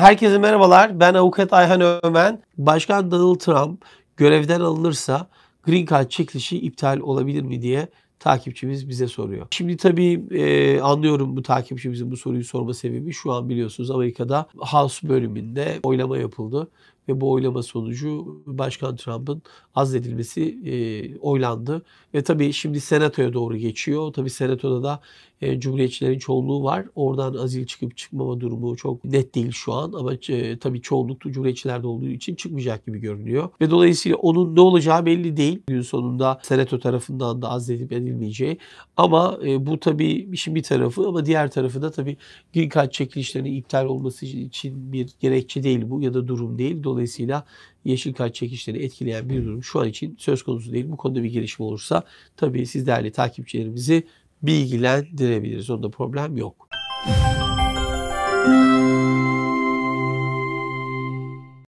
Herkese merhabalar. Ben avukat Ayhan Ömen. Başkan Donald Trump görevden alınırsa Green Card çekilişi iptal olabilir mi diye takipçimiz bize soruyor. Şimdi tabii e, anlıyorum bu takipçimizin bu soruyu sorma sebebi. Şu an biliyorsunuz Amerika'da House bölümünde oylama yapıldı ve bu oylama sonucu Başkan Trump'ın azledilmesi e, oylandı. Ve tabii şimdi senatoya doğru geçiyor. Tabii senatoda da e, cumhuriyetçilerin çoğunluğu var. Oradan azil çıkıp çıkmama durumu çok net değil şu an ama e, tabii çoğunluk cumhuriyetçilerde olduğu için çıkmayacak gibi görünüyor. Ve dolayısıyla onun ne olacağı belli değil. Gün sonunda senato tarafından da azledip edilmeyeceği. Ama e, bu tabii işin bir tarafı ama diğer tarafı da tabii gün kaç çekilişlerinin iptal olması için bir gerekçe değil bu ya da durum değil. Dolayısıyla yeşil kart çekişleri etkileyen bir durum şu an için söz konusu değil. Bu konuda bir gelişme olursa tabii siz değerli takipçilerimizi bilgilendirebiliriz. Onda problem yok. Müzik